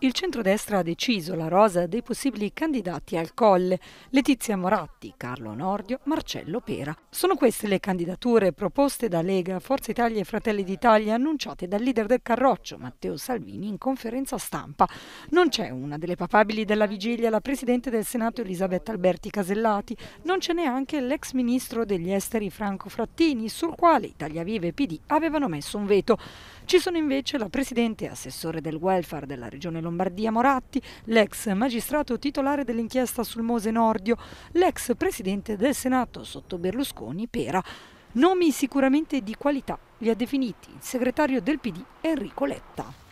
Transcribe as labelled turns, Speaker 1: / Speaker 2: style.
Speaker 1: Il centrodestra ha deciso la rosa dei possibili candidati al Colle, Letizia Moratti, Carlo Nordio, Marcello Pera. Sono queste le candidature proposte da Lega, Forza Italia e Fratelli d'Italia annunciate dal leader del Carroccio, Matteo Salvini, in conferenza stampa. Non c'è una delle papabili della vigilia, la Presidente del Senato Elisabetta Alberti Casellati, non c'è neanche l'ex Ministro degli Esteri Franco Frattini, sul quale Italia Vive e PD avevano messo un veto. Ci sono invece la Presidente e Assessore del Welfare della Regione Lombardia Moratti, l'ex magistrato titolare dell'inchiesta sul Mose Nordio, l'ex presidente del Senato sotto Berlusconi Pera. Nomi sicuramente di qualità, li ha definiti il segretario del PD Enrico Letta.